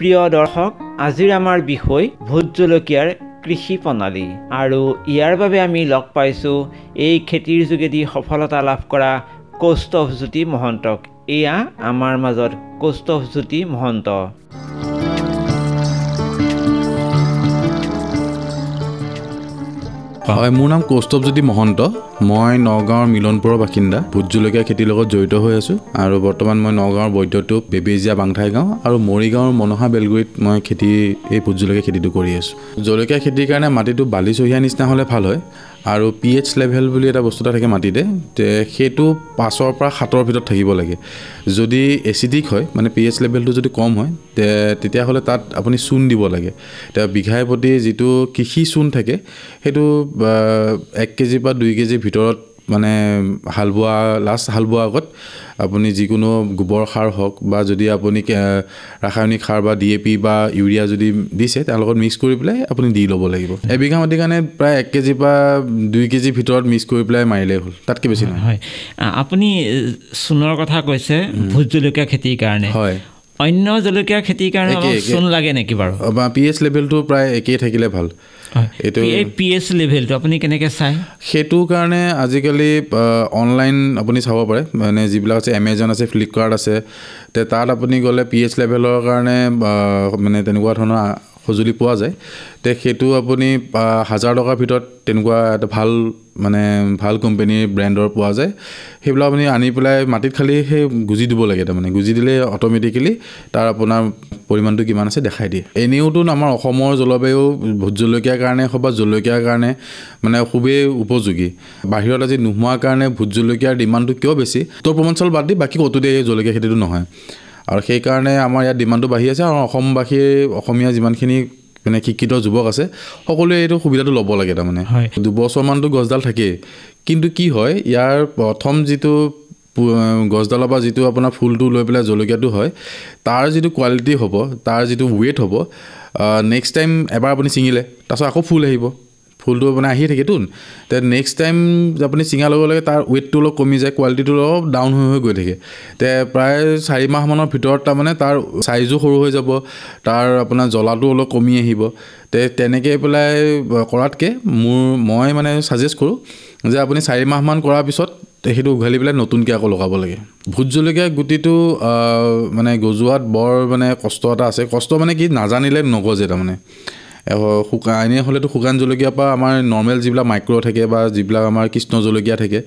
প্ৰিয় দৰ্শক আজিৰ আমাৰ বিষয় ভোট জলকীয়াৰ কৃষি প্ৰণালী আৰু ইয়াৰ বাবে আমি লগ পাইছোঁ এই খেতিৰ যোগেদি সফলতা লাভ কৰা কৌষ্ঠভজ্যোতি মহন্তক এয়া আমাৰ মাজত কৌষ্ঠভজ্যোতি মহন্ত হয় মোৰ নাম কৌস্তৱ জ্যোতি মহন্ত মই নগাঁৱৰ মিলনপুৰৰ বাসিন্দা ভোট জলকীয়া খেতিৰ লগত জড়িত হৈ আছো আৰু বৰ্তমান মই নগাঁৱৰ বৈদ্যটোপ বেবেজীয়া বাংঠাই গাঁও আৰু মৰিগাঁৱৰ মনোহা বেলগুৰিত মই খেতি এই ভোট জলকীয়া খেতিটো কৰি আছো জলকীয়া খেতিৰ কাৰণে মাটিটো বালি বালিচহীয়া নিচিনা হ'লে ভাল হয় আৰু পি এইচ লেভেল বুলি এটা বস্তু এটা থাকে মাটিতে সেইটো পাঁচৰ পৰা সাতৰ ভিতৰত থাকিব লাগে যদি এচিডিক হয় মানে পি এইচ লেভেলটো যদি কম হয় তে তেতিয়াহ'লে তাত আপুনি চূণ দিব লাগে এতিয়া বিঘাই প্ৰতি যিটো কৃষি চূণ থাকে সেইটো এক কেজিৰ পৰা দুই কেজিৰ ভিতৰত মানে হাল বোৱা লাষ্ট হাল বোৱা আগত আপুনি যিকোনো গোবৰ সাৰ হওক বা যদি আপুনি ৰাসায়নিক সাৰ বা ডি এ পি বা ইউৰিয়া যদি দিছে তাৰ লগত মিক্স কৰি পেলাই আপুনি দি ল'ব লাগিব এবিঘা মাটিৰ কাৰণে প্ৰায় এক কেজি পৰা দুই কেজিৰ ভিতৰত মিক্স কৰি পেলাই মাৰিলেই হ'ল তাতকৈ বেছি নহয় হয় আপুনি চোণৰ কথা কৈছে ভোট জলকীয়া খেতিৰ কাৰণে হয় অন্য জলকীয়া খেতিৰ কাৰণে চোণ লাগে নেকি বাৰু পি এইচ লেভেলটো প্ৰায় একেই থাকিলে ভাল এইটো পি এইচ লেভেলটো আপুনি কেনেকৈ চায় সেইটোৰ কাৰণে আজিকালি অনলাইন আপুনি চাব পাৰে মানে যিবিলাক আছে এমেজন আছে ফ্লিপকাৰ্ট আছে তে তাত আপুনি গ'লে পি এইচ লেভেলৰ কাৰণে মানে তেনেকুৱা ধৰণৰ সঁজুলি পোৱা যায় তে সেইটো আপুনি হাজাৰ টকাৰ ভিতৰত তেনেকুৱা এটা ভাল মানে ভাল কোম্পেনীৰ ব্ৰেণ্ডৰ পোৱা যায় সেইবিলাক আপুনি আনি পেলাই মাটিত খালি সেই গুজি দিব লাগে তাৰমানে গুজি দিলে অট'মেটিকেলি তাৰ আপোনাৰ পৰিমাণটো কিমান আছে দেখাই দিয়ে এনেওতো আমাৰ অসমৰ জলবায়ু ভোট জলকীয়াৰ কাৰণে হওক বা জলকীয়াৰ কাৰণে মানে খুবেই উপযোগী বাহিৰত আজি নোহোৱাৰ কাৰণে ভোট জলকীয়াৰ ডিমাণ্ডটো কিয় বেছি উত্তৰ পূৰ্বাঞ্চল বাদ দি বাকী ক'তো দিয়ে এই জলকীয়া খেতিটো নহয় আৰু সেইকাৰণে আমাৰ ইয়াত ডিমাণ্ডটো বাঢ়ি আছে আৰু অসমবাসীৰ অসমীয়া যিমানখিনি মানে শিক্ষিত যুৱক আছে সকলোৱে এইটো সুবিধাটো ল'ব লাগে তাৰমানে দুবছৰমানটো গছডাল থাকেই কিন্তু কি হয় ইয়াৰ প্ৰথম যিটো গছডালৰ পৰা যিটো আপোনাৰ ফুলটো লৈ পেলাই জলকীয়াটো হয় তাৰ যিটো কোৱালিটি হ'ব তাৰ যিটো ৱেইট হ'ব নেক্সট টাইম এবাৰ আপুনি ছিঙিলে তাৰপিছত আকৌ ফুল আহিব ফুলটো মানে আহিয়ে থাকেতো তে নেক্সট টাইম আপুনি ছিঙাৰ লগে লগে তাৰ ৱেইটটো অলপ কমি যায় কোৱালিটিটো অলপ ডাউন হৈ হৈ গৈ থাকে তে প্ৰায় চাৰিমাহমানৰ ভিতৰত তাৰমানে তাৰ চাইজো সৰু হৈ যাব তাৰ আপোনাৰ জ্বলাটো অলপ কমি আহিব তে তেনেকৈ পেলাই কৰাতকৈ মোৰ মই মানে ছাজেষ্ট কৰোঁ যে আপুনি চাৰি মাহমান কৰাৰ পিছত সেইটো উঘালি পেলাই নতুনকৈ আকৌ লগাব লাগে ভোট জলকীয়া গুটিটো মানে গজোৱাত বৰ মানে কষ্ট এটা আছে কষ্ট মানে কি নাজানিলে নগজে তাৰমানে শুকান এনেই হ'লেতো শুকান জলকীয়াৰ পৰা আমাৰ নৰ্মেল যিবিলাক মাইক্ৰ' থাকে বা যিবিলাক আমাৰ কৃষ্ণ জলকীয়া থাকে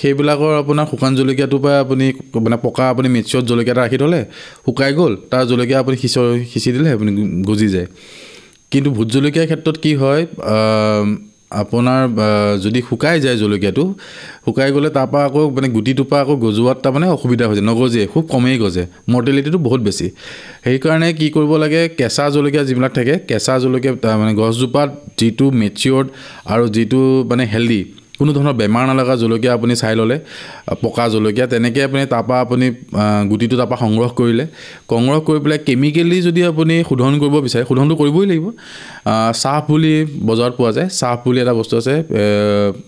সেইবিলাকৰ আপোনাৰ শুকান জলকীয়াটোৰ পৰা আপুনি মানে পকা আপুনি মিক্সত জলকীয়া এটা ৰাখি থ'লে শুকাই গ'ল তাৰ জলকীয়া আপুনি সিঁচ সিঁচি দিলে আপুনি গজি যায় কিন্তু ভোট জলকীয়াৰ ক্ষেত্ৰত কি হয় আপোনাৰ যদি শুকাই যায় জলকীয়াটো শুকাই গ'লে তাৰপৰা আকৌ মানে গুটিটোৰপৰা আকৌ গজোৱাত তাৰমানে অসুবিধা হৈ যায় নগজে খুব কমেই গজে মৰ্টেলিটিটো বহুত বেছি সেইকাৰণে কি কৰিব লাগে কেঁচা জলকীয়া যিবিলাক থাকে কেঁচা জলকীয়া মানে গছজোপাত যিটো মেচিয়ৰ্ড আৰু যিটো মানে হেল্ডি কোনো ধৰণৰ বেমাৰ নলগা জলকীয়া আপুনি চাই ল'লে পকা জলকীয়া তেনেকৈ আপুনি তাৰপৰা আপুনি গুটিটো তাৰপৰা সংগ্ৰহ কৰিলে সংগ্ৰহ কৰি পেলাই কেমিকেলি যদি আপুনি শোধন কৰিব বিচাৰে শোধনটো কৰিবই লাগিব চাহ পুলি বজাৰত পোৱা যায় চাহ পুলি এটা বস্তু আছে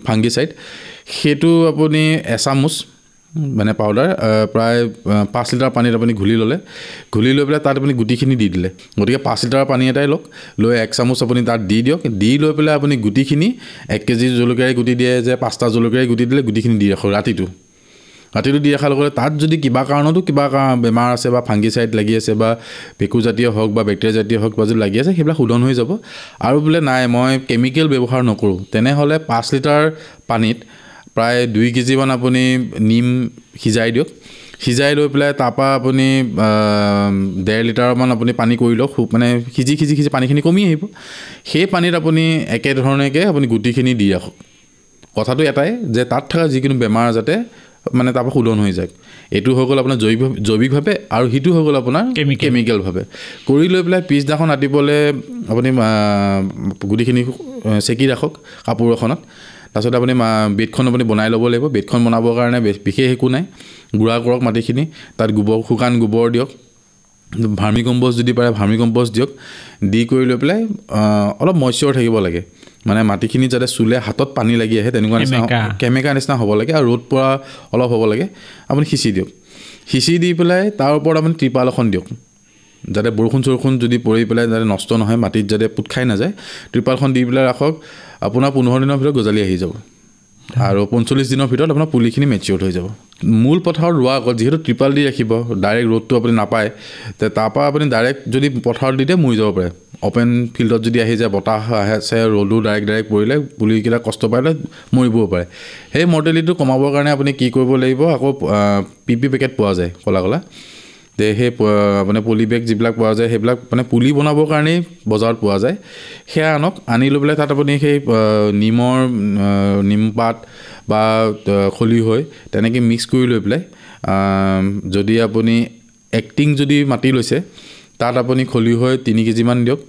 ফাংগি চাইড সেইটো আপুনি এচামুচ মানে পাউদাৰ প্ৰায় পাঁচ লিটাৰ পানীত আপুনি ঘূলি ল'লে ঘূলি লৈ পেলাই তাত আপুনি গুটিখিনি দি দিলে গতিকে পাঁচ লিটাৰ পানী এটাই লওক লৈ এক চামুচ আপুনি তাত দি দিয়ক দি লৈ পেলাই আপুনি গুটিখিনি এক কেজি জলকীয়াৰে গুটি দিয়ে যে পাঁচটা জলকীয়াৰে গুটি দিলে গুটিখিনি দি ৰাখোঁ ৰাতিটো ৰাতিটো দি ৰখাৰ লগতে তাত যদি কিবা কাৰণতো কিবা বেমাৰ আছে বা ফাংগিচাইড লাগি আছে বা ভেকুজাতীয় হওক বা বেক্টেৰিয়াজাতীয় হওক বা যদি লাগি আছে সেইবিলাক শোধন হৈ যাব আৰু বোলে নাই মই কেমিকেল ব্যৱহাৰ নকৰোঁ তেনেহ'লে পাঁচ লিটাৰ পানীত প্ৰায় দুই কেজিমান আপুনি নিম সিজাই দিয়ক সিজাই লৈ পেলাই তাৰপৰা আপুনি ডেৰ লিটাৰমান আপুনি পানী কৰি লওক মানে সিজি সিজি সিজি পানীখিনি কমি আহিব সেই পানীত আপুনি একেধৰণেকৈ আপুনি গুটিখিনি দি ৰাখক কথাটো এটাই যে তাত থকা যিকোনো বেমাৰ যাতে মানে তাৰপৰা শোধন হৈ যায় এইটো হৈ গ'ল আপোনাৰ জৈৱ জৈৱিকভাৱে আৰু সিটো হৈ গ'ল আপোনাৰ কেমিকেলভাৱে কৰি লৈ পেলাই পিছদিনাখন ৰাতিপুৱালৈ আপুনি গুটিখিনি চেকি ৰাখক কাপোৰ এখনত তাৰপিছত আপুনি বেটখন আপুনি বনাই ল'ব লাগিব বেটখন বনাবৰ কাৰণে বিশেষ একো নাই গুড়া কৰক মাটিখিনি তাত গোবৰ শুকান গোবৰ দিয়ক ভাৰ্মি কম্প'ষ্ট যদি পাৰে ভাৰ্মি কম্প'ষ্ট দিয়ক দি কৰি লৈ পেলাই অলপ মইশ্বৰ থাকিব লাগে মানে মাটিখিনি যাতে চুলে হাতত পানী লাগি আহে তেনেকুৱা নিচিনা কেমেকা নিচিনা হ'ব লাগে আৰু ৰ'দ পৰা অলপ হ'ব লাগে আপুনি সিঁচি দিয়ক সিঁচি দি পেলাই তাৰ ওপৰত আপুনি ত্ৰিপাল এখন দিয়ক যাতে বৰষুণ চৰষুণ যদি পৰি পেলাই যাতে নষ্ট নহয় মাটিত যাতে পোত খাই নাযায় ত্ৰিপালখন দি পেলাই ৰাখক আপোনাৰ পোন্ধৰ দিনৰ ভিতৰত গজালি আহি যাব আৰু পঞ্চল্লিছ দিনৰ ভিতৰত আপোনাৰ পুলিখিনি মেচিয়'ৰ্ড হৈ যাব মূল পথাৰত ৰোৱা আগত যিহেতু ত্ৰিপাল দি ৰাখিব ডাইৰেক্ট ৰ'দটো আপুনি নাপায় তে তাৰপৰা আপুনি ডাইৰেক্ট যদি পথাৰত দি দিয়ে মৰি যাব পাৰে অ'পেন ফিল্ডত যদি আহি যায় বতাহ আছে ৰ'দো ডাইৰেক্ট ডাইৰেক্ট পৰিলে পুলিকেইটা কষ্ট পাৰিলে মৰিবও পাৰে সেই মৰ্টেলিটিটো কমাবৰ কাৰণে আপুনি কি কৰিব লাগিব আকৌ পি পি পেকেট পোৱা যায় ক'লা ক'লা যে সেই মানে পলি বেগ যিবিলাক পোৱা যায় সেইবিলাক মানে পুলি বনাবৰ কাৰণেই বজাৰত পোৱা যায় সেয়া আনক আনি লৈ পেলাই তাত আপুনি সেই নিমৰ নিমপাত বা খলিহৈ তেনেকৈ মিক্স কৰি লৈ পেলাই যদি আপুনি এক্টিং যদি মাতি লৈছে তাত আপুনি খলিহৈ তিনি কেজিমান দিয়ক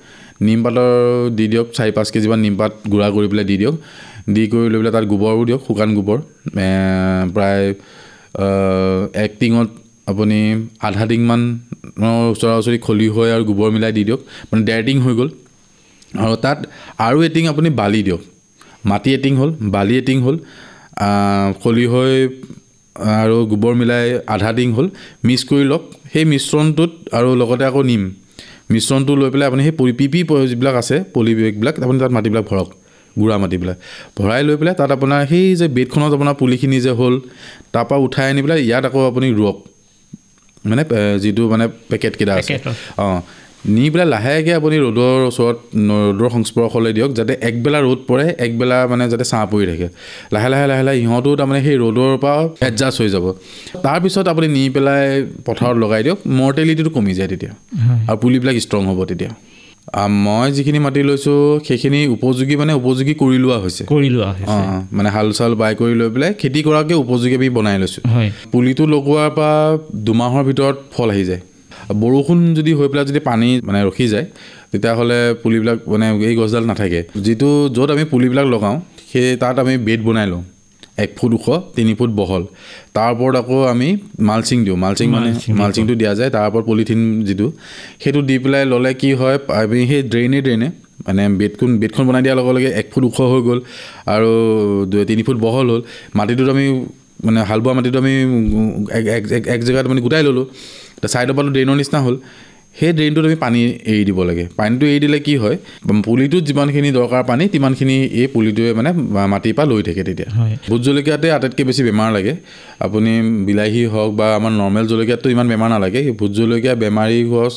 নিমপাতৰ দি দিয়ক চাৰি পাঁচ কেজিমান নিমপাত গুড়া কৰি পেলাই দি দিয়ক দি কৰি লৈ পেলাই তাত গোবৰো দিয়ক শুকান গোবৰ প্ৰায় এক্টিঙত আপুনি আধা টিংমানৰ ওচৰা ওচৰি খলি হৈ আৰু গোবৰ মিলাই দি দিয়ক মানে ডেৰ টিং হৈ গ'ল আৰু তাত আৰু এটিং আপুনি বালি দিয়ক মাটি এটিং হ'ল বালি এটিং হ'ল খলি হৈ আৰু গোবৰ মিলাই আধা টিং হ'ল মিক্স কৰি লওক সেই মিশ্ৰণটোত আৰু লগতে আকৌ নিম মিশ্ৰণটো লৈ পেলাই আপুনি সেই পলি পি পি যিবিলাক আছে পলি পলিবেগবিলাক আপুনি তাত মাটিবিলাক ভৰাওক গুড়া মাটিবিলাক ভৰাই লৈ পেলাই তাত আপোনাৰ সেই যে বেডখনত আপোনাৰ পুলিখিনি যে হ'ল তাৰপৰা উঠাই আনি পেলাই ইয়াত আকৌ আপুনি ৰোৱক মানে যিটো মানে পেকেটকেইটা আছে অঁ নি পেলাই লাহেকৈ আপুনি ৰ'দৰ ওচৰত ৰ'দৰ সংস্পৰ্শলৈ দিয়ক যাতে একবেলা ৰ'দ পৰে একবেলা মানে যাতে ছাঁ পৰি থাকে লাহে লাহে লাহে লাহে সিহঁতো তাৰমানে সেই ৰ'দৰ পৰা এডজাষ্ট হৈ যাব তাৰপিছত আপুনি নি পেলাই পথাৰত লগাই দিয়ক মৰ্টেলিটিটো কমি যায় তেতিয়া আৰু পুলিবিলাক ষ্ট্ৰং হ'ব তেতিয়া মই যিখিনি মাটি লৈছোঁ সেইখিনি উপযোগী মানে উপযোগী কৰি লোৱা হৈছে কৰি লোৱা হৈছে মানে হাল চাল বাই কৰি লৈ পেলাই খেতি কৰাকৈ উপযোগী আমি বনাই লৈছোঁ পুলিটো লগোৱাৰ পৰা দুমাহৰ ভিতৰত ফল আহি যায় বৰষুণ যদি হৈ পেলাই যদি পানী মানে ৰখি যায় তেতিয়াহ'লে পুলিবিলাক মানে এই গছডাল নাথাকে যিটো য'ত আমি পুলিবিলাক লগাওঁ সেই তাত আমি বেড বনাই লওঁ এক ফুট ওখ তিনি ফুট বহল তাৰ ওপৰত আকৌ আমি মালচিং দিওঁ মালচিং মানে মালচিংটো দিয়া যায় তাৰ ওপৰত পলিথিন যিটো সেইটো দি পেলাই ল'লে কি হয় আমি সেই ড্ৰেইনে ড্ৰেইনে মানে বেডখন বেডখন বনাই দিয়াৰ লগে লগে এক ফুট ওখ হৈ গ'ল আৰু দুই তিনি ফুট বহল হ'ল মাটিটোত আমি মানে হাল বোৱা মাটিটো আমি এক জেগাত মানে গোটাই ল'লোঁ ছাইডৰ পৰাটো ড্ৰেইনৰ নিচিনা হ'ল সেই ড্ৰেইনটোত আমি পানী এৰি দিব লাগে পানীটো এৰি দিলে কি হয় পুলিটোত যিমানখিনি দৰকাৰ পানী তিমানখিনি এই পুলিটোৱে মানে মাটিৰ পৰা লৈ থাকে তেতিয়া ভোট জলকীয়াতে আটাইতকৈ বেছি বেমাৰ লাগে আপুনি বিলাহী হওক বা আমাৰ নৰ্মেল জলকীয়াততো ইমান বেমাৰ নালাগে ভোট জলকীয়া বেমাৰী গছ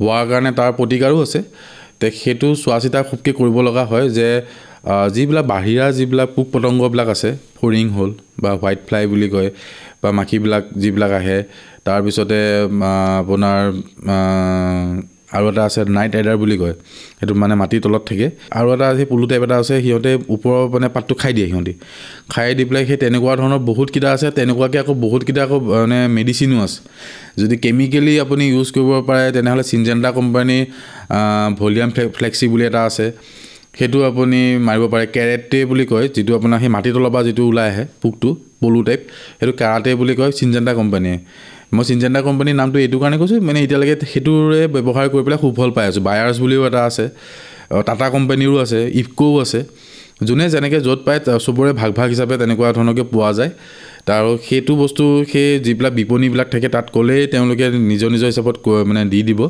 হোৱাৰ কাৰণে তাৰ প্ৰতিকাৰো আছে তে সেইটো চোৱা চিতা খুবকৈ কৰিব লগা হয় যে যিবিলাক বাহিৰা যিবিলাক পোক পতংগবিলাক আছে ফৰিং হ'ল বা হোৱাইট ফ্লাই বুলি কয় বা মাখিবিলাক যিবিলাক আহে তাৰপিছতে আপোনাৰ আৰু এটা আছে নাইট ৰাইডাৰ বুলি কয় সেইটো মানে মাটিৰ তলত থাকে আৰু এটা সেই পলু টাইপ এটা আছে সিহঁতে ওপৰৰ মানে পাতটো খাই দিয়ে সিহঁতি খাই দি পেলাই সেই তেনেকুৱা ধৰণৰ বহুতকেইটা আছে তেনেকুৱাকৈ আকৌ বহুতকেইটা আকৌ মানে মেডিচিনো আছে যদি কেমিকেলি আপুনি ইউজ কৰিব পাৰে তেনেহ'লে চিনজেণ্টা কোম্পানীৰ ভলিউম ফ্লে ফ্লেক্সি বুলি এটা আছে সেইটো আপুনি মাৰিব পাৰে কেৰেটে বুলি কয় যিটো আপোনাৰ সেই মাটিৰ তলৰ পৰা যিটো ওলাই আহে পোকটো পলু টাইপ সেইটো কেৰাটে বুলি কয় চিনজেণ্টা কোম্পানীয়ে মই চিনজেণ্টা কোম্পানীৰ নামটো এইটো কাৰণে কৈছোঁ মানে এতিয়ালৈকে সেইটোৰে ব্যৱহাৰ কৰি পেলাই সুফল পাই আছোঁ বায়াৰ্ছ বুলিও এটা আছে টাটা কোম্পানীৰো আছে ইফক'ও আছে যোনে যেনেকৈ য'ত পায় চবৰে ভাগ ভাগ হিচাপে তেনেকুৱা ধৰণকে পোৱা যায় তাৰ সেইটো বস্তু সেই যিবিলাক বিপণীবিলাক থাকে তাত ক'লেই তেওঁলোকে নিজৰ নিজৰ হিচাপত মানে দি দিব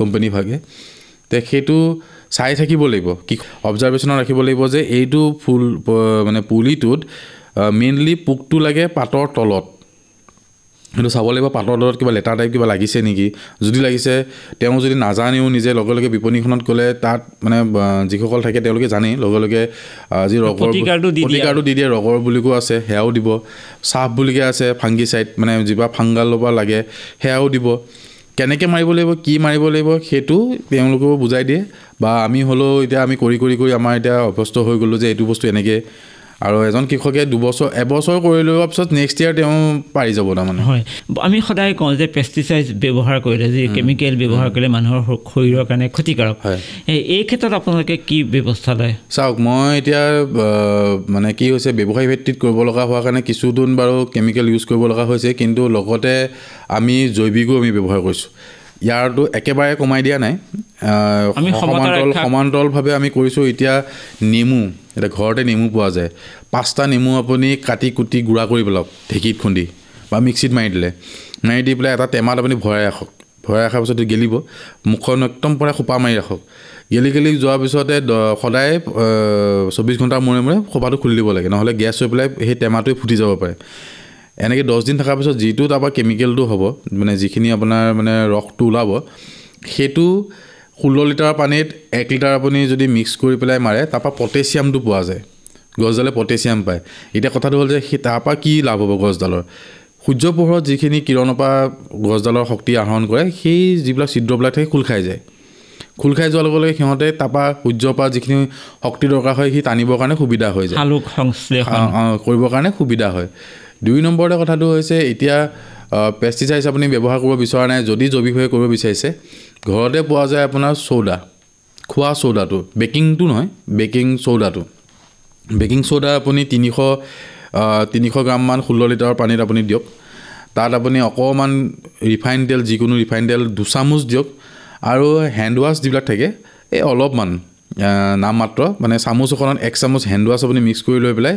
কোম্পানীভাগে তে সেইটো চাই থাকিব লাগিব কি অবজাৰ্ভেশ্যনত ৰাখিব লাগিব যে এইটো ফুল মানে পুলিটোত মেইনলি পোকটো লাগে পাতৰ তলত কিন্তু চাব লাগিব পাতৰ দৰত কিবা লেটাৰ টাইপ কিবা লাগিছে নেকি যদি লাগিছে তেওঁ যদি নাজানেও নিজে লগে লগে বিপণীখনত গ'লে তাত মানে যিসকল থাকে তেওঁলোকে জানেই লগে লগে যি ৰগৰ দি দিয়ে ৰগৰ বুলি বুলিও আছে সেয়াও দিব চাফ বুলিকৈ আছে ফাংগি চাইড মানে যিবা ফাংগালৰ পৰা লাগে সেয়াও দিব কেনেকৈ মাৰিব লাগিব কি মাৰিব লাগিব সেইটো তেওঁলোকেও বুজাই দিয়ে বা আমি হ'লেও এতিয়া আমি কৰি কৰি কৰি আমাৰ এতিয়া অভ্যস্ত হৈ গ'লোঁ যে এইটো বস্তু এনেকৈ আৰু এজন কৃষকে দুবছৰ এবছৰ কৰি লোৱাৰ পিছত নেক্সট ইয়াৰ তেওঁ পাৰি যাব তাৰমানে হয় আমি সদায় কওঁ যে পেষ্টিচাইড ব্যৱহাৰ কৰিলে যি কেমিকেল ব্যৱহাৰ কৰিলে মানুহৰ শৰীৰৰ কাৰণে ক্ষতিকাৰক হয় এই ক্ষেত্ৰত আপোনালোকে কি ব্যৱস্থা লয় চাওক মই এতিয়া মানে কি হৈছে ব্যৱসায় ভিত্তিত কৰিব লগা হোৱাৰ কাৰণে কিছুদিন বাৰু কেমিকেল ইউজ কৰিব লগা হৈছে কিন্তু লগতে আমি জৈৱিকো আমি ব্যৱহাৰ কৰিছোঁ ইয়াৰটো একেবাৰে কমাই দিয়া নাই সমান্তৰাল সমান্তৰালভাৱে আমি কৰিছোঁ এতিয়া নেমু এতিয়া ঘৰতে নেমু পোৱা যায় পাঁচটা নেমু আপুনি কাটি কুটি গুড়া কৰি পেলাওক ঢেঁকীত খুন্দি বা মিক্সিত মাৰি দিলে মাৰি দি পেলাই এটা টেমাত আপুনি ভৰাই ৰাখক ভৰাই ৰখাৰ পিছত গেলিব মুখখন একদম পৰাই সোপা মাৰি ৰাখক গেলি গেলি যোৱাৰ পিছতে সদায় চৌব্বিছ ঘণ্টাৰ মূৰে মূৰে সোপাটো খুলি দিব লাগে নহ'লে গেছ হৈ পেলাই সেই টেমাটোৱে ফুটি যাব পাৰে এনেকৈ দহদিন থকাৰ পিছত যিটো তাৰপৰা কেমিকেলটো হ'ব মানে যিখিনি আপোনাৰ মানে ৰসটো ওলাব সেইটো ষোল্ল লিটাৰ পানীত এক লিটাৰ আপুনি যদি মিক্স কৰি পেলাই মাৰে তাৰপৰা পটেছিয়ামটো পোৱা যায় গছডালে পটেছিয়াম পায় এতিয়া কথাটো হ'ল যে সেই তাৰপৰা কি লাভ হ'ব গছডালৰ সূৰ্য পোহৰত যিখিনি কিৰণৰ পৰা গছডালৰ শক্তি আহৰণ কৰে সেই যিবিলাক চিদ্ৰবিলাক থাকে খোল খাই যায় খোল খাই যোৱাৰ লগে লগে সিহঁতে তাৰপৰা সূৰ্যৰ পৰা যিখিনি শক্তি দৰকাৰ হয় সি টানিবৰ কাৰণে সুবিধা হৈ যায় কৰিবৰ কাৰণে সুবিধা হয় দুই নম্বৰতে কথাটো হৈছে এতিয়া পেষ্টিচাইডছ আপুনি ব্যৱহাৰ কৰিব বিচৰা নাই যদি জৈৱিক কৰিব বিচাৰিছে ঘৰতে পোৱা যায় আপোনাৰ চৌদা খোৱা চৌদাটো বেকিংটো নহয় বেকিং চৌদাটো বেকিং চৌদা আপুনি তিনিশ তিনিশ গ্ৰামমান ষোল্ল লিটাৰৰ পানীত আপুনি দিয়ক তাত আপুনি অকণমান ৰিফাইন তেল যিকোনো ৰিফাইন তেল দুচামুচ দিয়ক আৰু হেণ্ডৱাছ যিবিলাক থাকে এই অলপমান নাম মাত্ৰ মানে চামুচ অকণমান এক চামুচ হেণ্ড আপুনি মিক্স কৰি লৈ পেলাই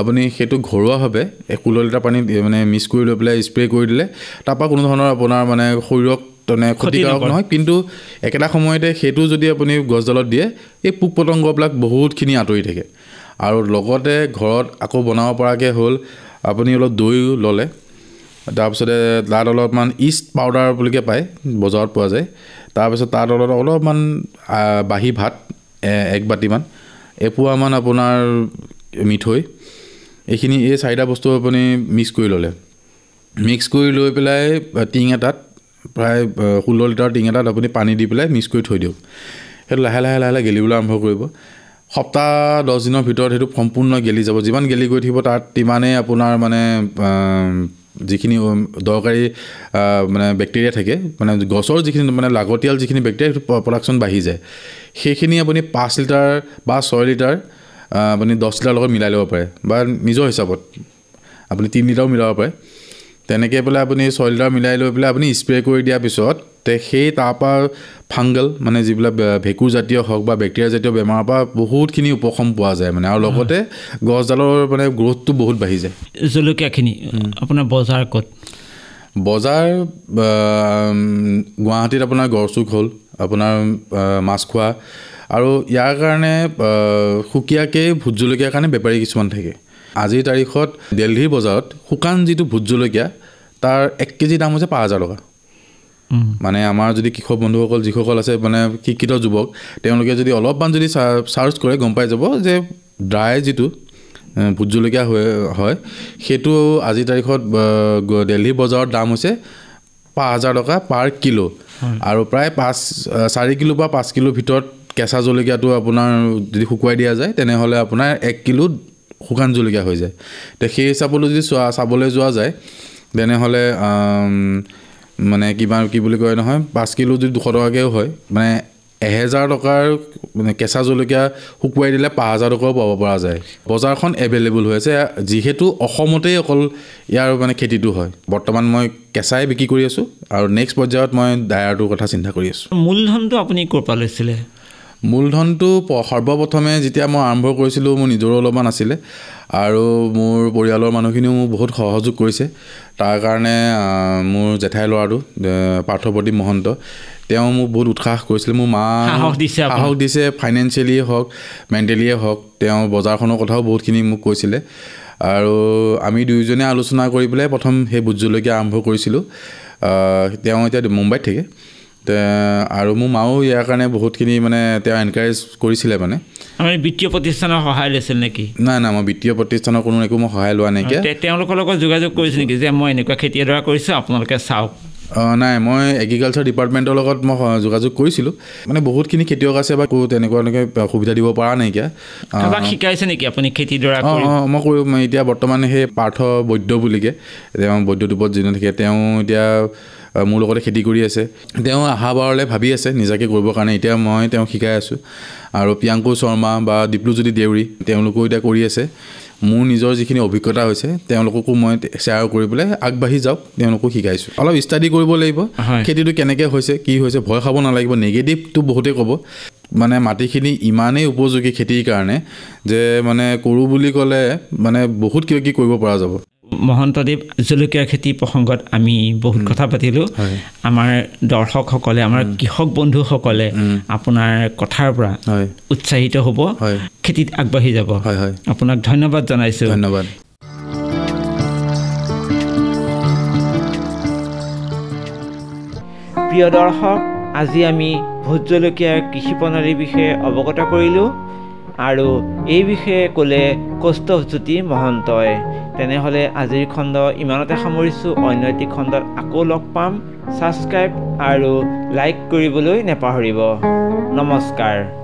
আপুনি সেইটো ঘৰুৱাভাৱে ষোল্ল লিটাৰ পানী মানে মিক্স কৰি লৈ পেলাই স্প্ৰে কৰি দিলে তাৰপৰা কোনো ধৰণৰ আপোনাৰ মানে শৰীৰক মানে ক্ষতিকাৰক নহয় কিন্তু একেটা সময়তে সেইটো যদি আপুনি গছডালত দিয়ে এই পোক পতংগবিলাক বহুতখিনি আঁতৰি থাকে আৰু লগতে ঘৰত আকৌ বনাব পৰাকৈ হ'ল আপুনি অলপ দৈ ল'লে তাৰপিছতে তাত অলপমান ইষ্ট পাউডাৰ বুলিকৈ পায় বজাৰত পোৱা যায় তাৰপিছত তাত অলপ অলপমান বাঁহী ভাত এক বাতিমান এপোৱামান আপোনাৰ মিঠৈ এইখিনি এই চাৰিটা বস্তু আপুনি মিক্স কৰি ল'লে মিক্স কৰি লৈ পেলাই টিং এটাত প্ৰায় ষোল্ল লিটাৰ টিং এটাত আপুনি পানী দি পেলাই মিক্স কৰি থৈ দিয়ক সেইটো লাহে লাহে লাহে লাহে গেলিবলৈ আৰম্ভ কৰিব সপ্তাহ দহ দিনৰ ভিতৰত সেইটো সম্পূৰ্ণ গেলি যাব যিমান গেলি গৈ থাকিব তাত তিমানেই আপোনাৰ মানে যিখিনি দৰকাৰী মানে বেক্টেৰিয়া থাকে মানে গছৰ যিখিনি মানে লাগতিয়াল যিখিনি বেক্টেৰিয়া প্ৰডাকশ্যন বাঢ়ি যায় সেইখিনি আপুনি পাঁচ লিটাৰ বা ছয় লিটাৰ আপুনি দহ লিটাৰৰ লগত মিলাই ল'ব পাৰে বা নিজৰ হিচাপত আপুনি তিনি লিটাৰো মিলাব পাৰে তেনেকৈ পেলাই আপুনি ছয় লিটাৰ মিলাই লৈ পেলাই আপুনি স্প্ৰে কৰি দিয়াৰ পিছত তে সেই তাৰপৰা ফাংগল মানে যিবিলাক ভেঁকুৰজাতীয় হওক বা বেক্টেৰিয়াজাতীয় বেমাৰৰ পৰা বহুতখিনি উপশম পোৱা যায় মানে আৰু লগতে গছডালৰ মানে গ্ৰ'থটো বহুত বাঢ়ি যায় জলকীয়াখিনি আপোনাৰ বজাৰ ক'ত বজাৰ গুৱাহাটীত আপোনাৰ গড়চুক হ'ল আপোনাৰ মাছখোৱা আৰু ইয়াৰ কাৰণে সুকীয়াকৈ ভোট জলকীয়াৰ কাৰণে বেপাৰী কিছুমান থাকে আজিৰ তাৰিখত দেলহিৰ বজাৰত শুকান যিটো ভোট জলকীয়া তাৰ এক কেজি দাম হৈছে পাঁচ হাজাৰ টকা মানে আমাৰ যদি কৃষক বন্ধুসকল যিসকল আছে মানে শিক্ষিত যুৱক তেওঁলোকে যদি অলপমান যদি চাৰ্চ কৰে গম পাই যাব যে ড্ৰাই যিটো ভোট জলকীয়া হৈ হয় সেইটো আজিৰ তাৰিখত দেলহি বজাৰত দাম হৈছে পাঁচ হাজাৰ টকা পাৰ কিলো আৰু প্ৰায় পাঁচ চাৰি কিলো বা পাঁচ কিলোৰ ভিতৰত কেঁচা জলকীয়াটো আপোনাৰ যদি শুকুৱাই দিয়া যায় তেনেহ'লে আপোনাৰ এক কিলো শুকান জলকীয়া হৈ যায় তে সেই হিচাপলৈ যদি চোৱা চাবলৈ যোৱা যায় তেনেহ'লে মানে কিবা কি বুলি কয় নহয় পাঁচ কিলো যদি দুশ টকাকৈও হয় মানে এহেজাৰ টকাৰ মানে কেঁচা জলকীয়া শুকুৱাই দিলে পাঁচ হাজাৰ টকাও পাব পৰা যায় বজাৰখন এভেইলেবল হৈ আছে যিহেতু অসমতেই অকল ইয়াৰ মানে খেতিটো হয় বৰ্তমান মই কেঁচাই বিক্ৰী কৰি আছোঁ আৰু নেক্সট পৰ্যায়ত মই ডায়াৰটোৰ কথা চিন্তা কৰি আছোঁ মূলধনটো আপুনি ক'ৰ পৰা লৈছিলে মূলধনটো সৰ্বপ্ৰথমে যেতিয়া মই আৰম্ভ কৰিছিলোঁ মোৰ নিজৰো অলপমান আছিলে আৰু মোৰ পৰিয়ালৰ মানুহখিনিও মোক বহুত সহযোগ কৰিছে তাৰ কাৰণে মোৰ জেঠাই ল'ৰাটো পাৰ্থপ্ৰদীপ মহন্ত তেওঁ মোক বহুত উৎসাহ কৰিছিলে মোৰ মা দিছে সাহস দিছে ফাইনেন্সিয়েলিয়ে হওক মেণ্টেলিয়ে হওক তেওঁ বজাৰখনৰ কথাও বহুতখিনি মোক কৈছিলে আৰু আমি দুয়োজনে আলোচনা কৰি পেলাই প্ৰথম সেই জলকীয়া আৰম্ভ কৰিছিলোঁ তেওঁ এতিয়া মুম্বাইত থাকে আৰু মোৰ মাও ইয়াৰ কাৰণে বহুতখিনি মানে তেওঁ এনকাৰেজ কৰিছিলে মানে আমি বিত্তীয় প্ৰতিষ্ঠানৰ সহায় লৈছিল নেকি নাই নাই মই বিত্তীয় প্ৰতিষ্ঠানৰ কোনো একো মই সহায় লোৱা নাই তেওঁলোকৰ লগত যোগাযোগ কৰিছিল নেকি যে মই এনেকুৱা খেতিডৰা কৰিছোঁ আপোনালোকে চাওক নাই মই এগ্ৰিকালচাৰ ডিপাৰ্টমেণ্টৰ লগত মই যোগাযোগ কৰিছিলোঁ মানে বহুতখিনি খেতিয়ক আছে বা তেনেকুৱা এনেকৈ সুবিধা দিব পৰা নাইকিয়া শিকাইছে নেকি আপুনি খেতিডৰা মই কৰোঁ এতিয়া বৰ্তমান সেই পাৰ্থ বৈদ্য বুলিকে তেওঁ বৈদ্যদ্বীপত যোনে থাকে তেওঁ এতিয়া মোৰ লগতে খেতি কৰি আছে তেওঁ অহা ভাবি আছে নিজাকে কৰিবৰ কাৰণে এতিয়া মই তেওঁক শিকাই আছোঁ আৰু প্ৰিয়াংকু শৰ্মা বা দীপ্লুজ্যোতি দেউৰী তেওঁলোকেও এতিয়া কৰি আছে মোৰ নিজৰ যিখিনি অভিজ্ঞতা হৈছে তেওঁলোককো মই শ্বেয়াৰ কৰি পেলাই আগবাঢ়ি যাওক তেওঁলোকো শিকাইছোঁ অলপ ষ্টাডি কৰিব লাগিব খেতিটো কেনেকৈ হৈছে কি হৈছে ভয় খাব নালাগিব নিগেটিভটো বহুতেই ক'ব মানে মাটিখিনি ইমানেই উপযোগী খেতিৰ কাৰণে যে মানে কৰোঁ বুলি ক'লে মানে বহুত কিবা কিবি কৰিব পৰা যাব মহন্তদেৱ জলকীয়া খেতি প্ৰসংগত আমি বহুত কথা পাতিলোঁ আমাৰ দৰ্শকসকলে আমাৰ কৃষক বন্ধুসকলে আপোনাৰ কথাৰ পৰা উৎসাহিত হ'ব খেতিত আগবাঢ়ি যাব আপোনাক ধন্যবাদ জনাইছোঁ ধন্যবাদ প্ৰিয় দৰ্শক আজি আমি ভোট জলকীয়াৰ কৃষি প্ৰণালীৰ বিষয়ে অৱগত কৰিলোঁ আৰু এই বিষয়ে ক'লে কৌস্তভ জ্যোতি মহন্তই তেনেহ'লে আজিৰ খণ্ড ইমানতে সামৰিছোঁ অন্য এটি খণ্ডত আকৌ লগ পাম ছাবস্ক্ৰাইব আৰু লাইক কৰিবলৈ নেপাহৰিব নমস্কাৰ